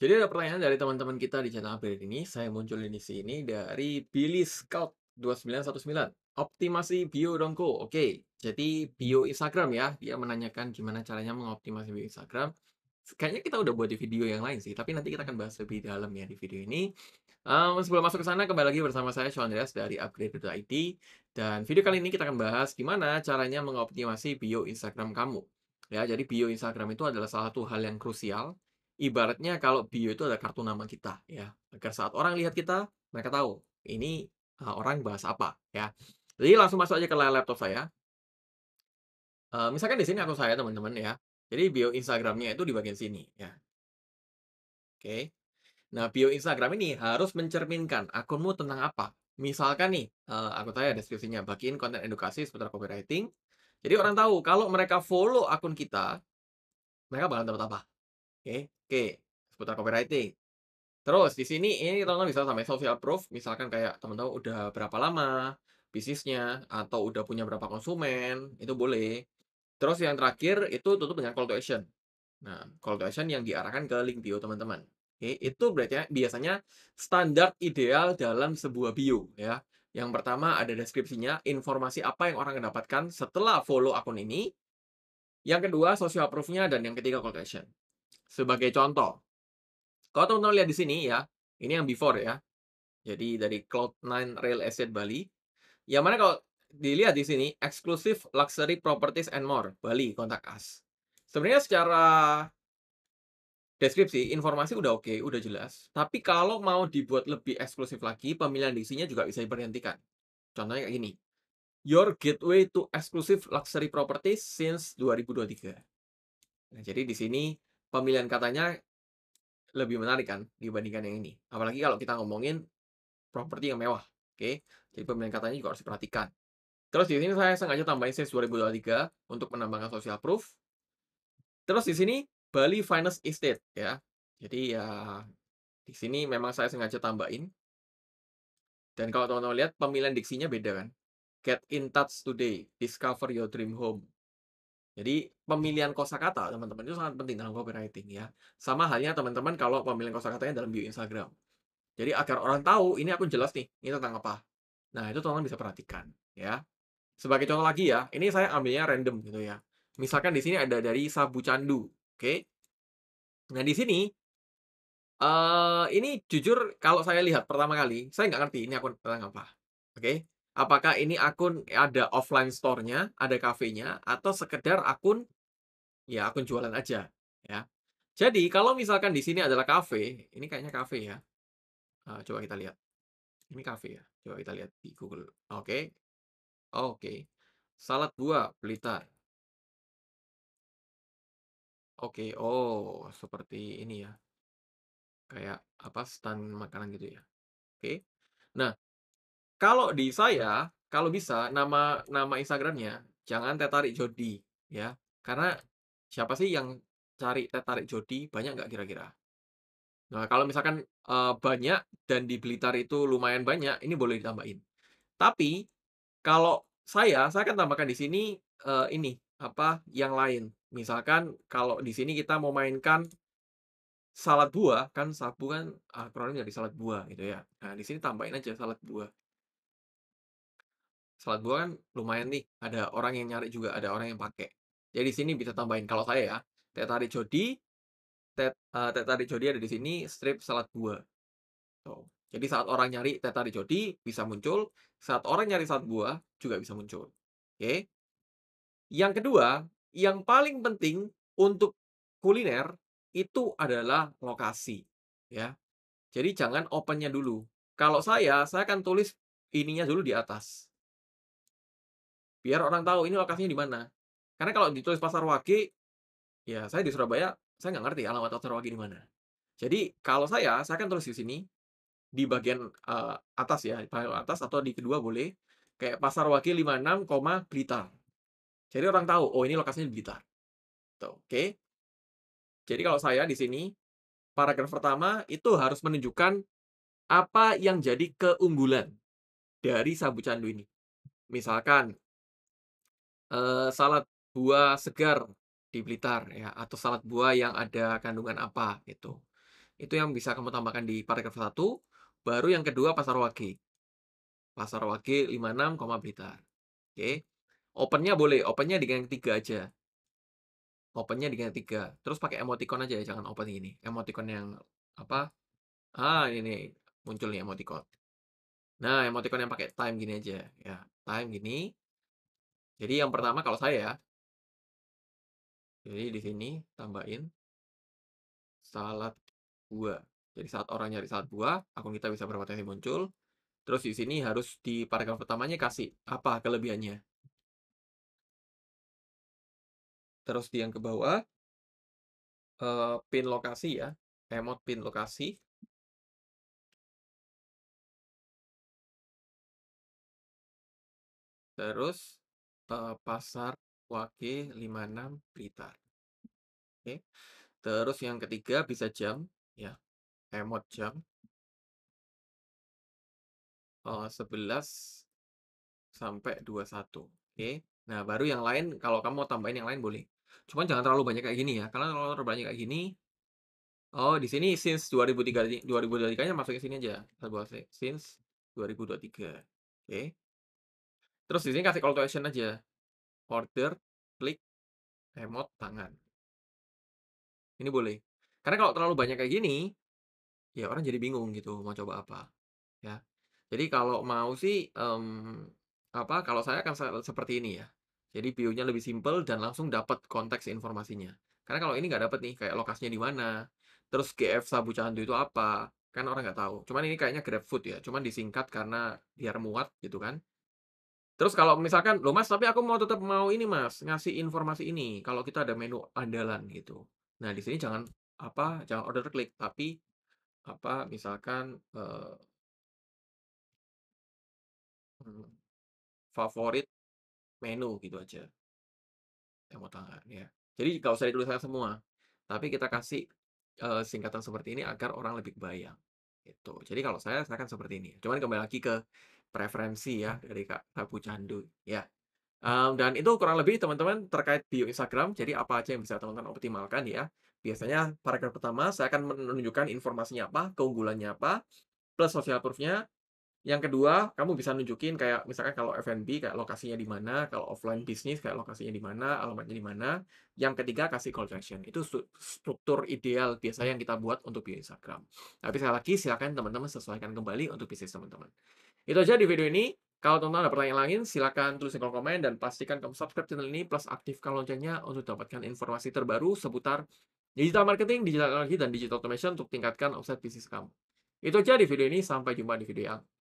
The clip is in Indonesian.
Jadi ada pertanyaan dari teman-teman kita di channel update ini, saya muncul di sini dari Billy Scout 2919. Optimasi bio dongko, oke. Okay. Jadi bio Instagram ya, dia menanyakan gimana caranya mengoptimasi bio Instagram. Kayaknya kita udah buat di video yang lain sih, tapi nanti kita akan bahas lebih dalam ya di video ini. Um, sebelum masuk ke sana, kembali lagi bersama saya, Sean Andreas dari Upgrade.id. Dan video kali ini kita akan bahas gimana caranya mengoptimasi bio Instagram kamu. Ya, jadi bio Instagram itu adalah salah satu hal yang krusial ibaratnya kalau bio itu ada kartu nama kita ya agar saat orang lihat kita mereka tahu ini uh, orang bahas apa ya jadi langsung masuk aja ke layar laptop saya uh, misalkan di sini akun saya teman-teman ya jadi bio Instagramnya itu di bagian sini ya oke okay. nah bio Instagram ini harus mencerminkan akunmu tentang apa misalkan nih uh, eh, tanya saya deskripsinya bagian konten edukasi seputar copywriting jadi orang tahu kalau mereka follow akun kita mereka bakal dapat apa Oke, okay. seputar copywriting. Terus di sini ini teman-teman bisa sampai social proof, misalkan kayak teman-teman udah berapa lama bisnisnya atau udah punya berapa konsumen, itu boleh. Terus yang terakhir itu tutup dengan call to action. Nah, call to action yang diarahkan ke link bio teman-teman. Oke, itu berarti ya biasanya standar ideal dalam sebuah bio ya. Yang pertama ada deskripsinya, informasi apa yang orang dapatkan setelah follow akun ini. Yang kedua, social proof-nya, dan yang ketiga, call to action. Sebagai contoh, kalau teman-teman lihat di sini ya, ini yang before ya. Jadi dari Cloud9 Real Estate Bali. Yang mana kalau dilihat di sini, exclusive luxury properties and more, Bali, kontak us. Sebenarnya secara deskripsi, informasi udah oke, okay, udah jelas. Tapi kalau mau dibuat lebih eksklusif lagi, pemilihan sini juga bisa diperhentikan. Contohnya kayak gini. Your gateway to exclusive luxury properties since 2023. Nah, jadi di sini pemilihan katanya lebih menarik kan dibandingkan yang ini. Apalagi kalau kita ngomongin properti yang mewah, oke? Okay? Jadi pemilihan katanya juga harus diperhatikan. Terus di sini saya sengaja tambahin sales 2023 untuk menambahkan social proof. Terus di sini Bali Finance Estate ya. Jadi ya di sini memang saya sengaja tambahin. Dan kalau teman-teman lihat pemilihan diksinya beda kan. Get in touch today, discover your dream home. Jadi pemilihan kosakata teman-teman itu sangat penting dalam copywriting ya. Sama halnya teman-teman kalau pemilihan kosakatanya dalam bio Instagram. Jadi agar orang tahu ini aku jelas nih, ini tentang apa. Nah, itu teman-teman bisa perhatikan ya. Sebagai contoh lagi ya, ini saya ambilnya random gitu ya. Misalkan di sini ada dari Sabu Candu, oke? Okay? Nah, di sini uh, ini jujur kalau saya lihat pertama kali, saya nggak ngerti ini akun tentang apa. Oke, okay? apakah ini akun eh, ada offline store-nya, ada kafenya, atau sekedar akun ya akun jualan aja ya. Jadi kalau misalkan di sini adalah kafe, ini kayaknya kafe ya. Nah, coba kita lihat. Ini kafe ya. Coba kita lihat di Google. Oke. Okay. Oke. Okay. Salad buah Blitar. Oke, okay. oh seperti ini ya. Kayak apa stand makanan gitu ya. Oke. Okay. Nah, kalau di saya, kalau bisa nama nama Instagramnya jangan tertarik Jody ya. Karena siapa sih yang cari tertarik Jody banyak nggak kira-kira? Nah, kalau misalkan uh, banyak dan di Blitar itu lumayan banyak, ini boleh ditambahin. Tapi kalau saya, saya akan tambahkan di sini uh, ini apa yang lain. Misalkan kalau di sini kita mau mainkan salad buah, kan sabu kan akronim ah, dari salad buah gitu ya. Nah, di sini tambahin aja salad buah salat buah kan lumayan nih, ada orang yang nyari juga, ada orang yang pakai. Jadi sini bisa tambahin kalau saya ya, teh tarik jodi, teh eh, jodi ada di sini strip salat buah. Tuh. Jadi saat orang nyari teh tarik jodi bisa muncul, saat orang nyari salat buah juga bisa muncul. Oke. Yang kedua, yang paling penting untuk kuliner itu adalah lokasi, ya. Jadi jangan opennya dulu. Kalau saya, saya akan tulis ininya dulu di atas biar orang tahu ini lokasinya di mana. Karena kalau ditulis Pasar Wage, ya saya di Surabaya, saya nggak ngerti alamat Pasar Wage di mana. Jadi kalau saya, saya akan tulis di sini di bagian uh, atas ya, bagian atas atau di kedua boleh kayak Pasar Wage 56, Blitar. Jadi orang tahu, oh ini lokasinya di Blitar. oke. Okay. Jadi kalau saya di sini paragraf pertama itu harus menunjukkan apa yang jadi keunggulan dari sabu candu ini. Misalkan Eh, salad buah segar di Blitar ya, atau salad buah yang ada kandungan apa gitu. Itu yang bisa kamu tambahkan di paragraf 1, baru yang kedua Pasar Wage. Pasar Wage 56, Blitar. Oke. Open-nya boleh, open-nya dengan yang aja. Open-nya dengan yang terus pakai emoticon aja ya, jangan open ini, emoticon yang apa ah, ini nih, muncul nih emoticon. Nah, emoticon yang pakai time gini aja ya, time gini jadi yang pertama kalau saya ya. Jadi di sini tambahin salad buah. Jadi saat orang nyari salad buah, akun kita bisa berpotensi muncul. Terus di sini harus di paragraf pertamanya kasih apa kelebihannya. Terus di yang ke bawah, uh, pin lokasi ya, emot pin lokasi. Terus Eh, pasar Wage 56 Blitar. Oke. Terus yang ketiga bisa jam, ya, emot jam. oh eh, 11 sampai 21, oke. Nah, baru yang lain kalau kamu mau tambahin yang lain boleh. Cuman jangan terlalu banyak kayak gini ya, karena kalau terlalu banyak kayak gini oh, di sini since 2003 2023-nya masukin sini aja, since 2023, oke. Terus di sini kasih call to action aja. Order, klik, remote, tangan. Ini boleh. Karena kalau terlalu banyak kayak gini, ya orang jadi bingung gitu mau coba apa. Ya. Jadi kalau mau sih um, apa kalau saya akan seperti ini ya. Jadi view-nya lebih simple dan langsung dapat konteks informasinya. Karena kalau ini nggak dapat nih kayak lokasinya di mana, terus GF Sabu Candu itu apa, kan orang nggak tahu. Cuman ini kayaknya GrabFood ya, cuman disingkat karena biar muat gitu kan. Terus kalau misalkan, lo Mas, tapi aku mau tetap mau ini Mas, ngasih informasi ini, kalau kita ada menu andalan," gitu. Nah, di sini jangan apa, jangan order klik, tapi apa, misalkan, uh, favorit menu, gitu aja. Yang mau tangan ya. Jadi kalau usah dituliskan semua, tapi kita kasih, uh, singkatan seperti ini agar orang lebih bayang. gitu. Jadi kalau saya, saya akan seperti ini. Cuman kembali lagi ke preferensi ya dari Kak Sabu Candu ya. Um, dan itu kurang lebih teman-teman terkait bio Instagram. Jadi apa aja yang bisa teman-teman optimalkan ya. Biasanya paragraf pertama saya akan menunjukkan informasinya apa, keunggulannya apa, plus social proofnya. Yang kedua, kamu bisa nunjukin kayak misalkan kalau F&B kayak lokasinya di mana, kalau offline bisnis kayak lokasinya di mana, alamatnya di mana. Yang ketiga kasih call to action. Itu struktur ideal biasanya yang kita buat untuk bio Instagram. Tapi sekali lagi silakan teman-teman sesuaikan kembali untuk bisnis teman-teman. Itu aja di video ini. Kalau teman-teman ada pertanyaan lain, silakan tulis di kolom komen dan pastikan kamu subscribe channel ini plus aktifkan loncengnya untuk dapatkan informasi terbaru seputar digital marketing, digital teknologi, dan digital automation untuk tingkatkan omset bisnis kamu. Itu aja di video ini. Sampai jumpa di video yang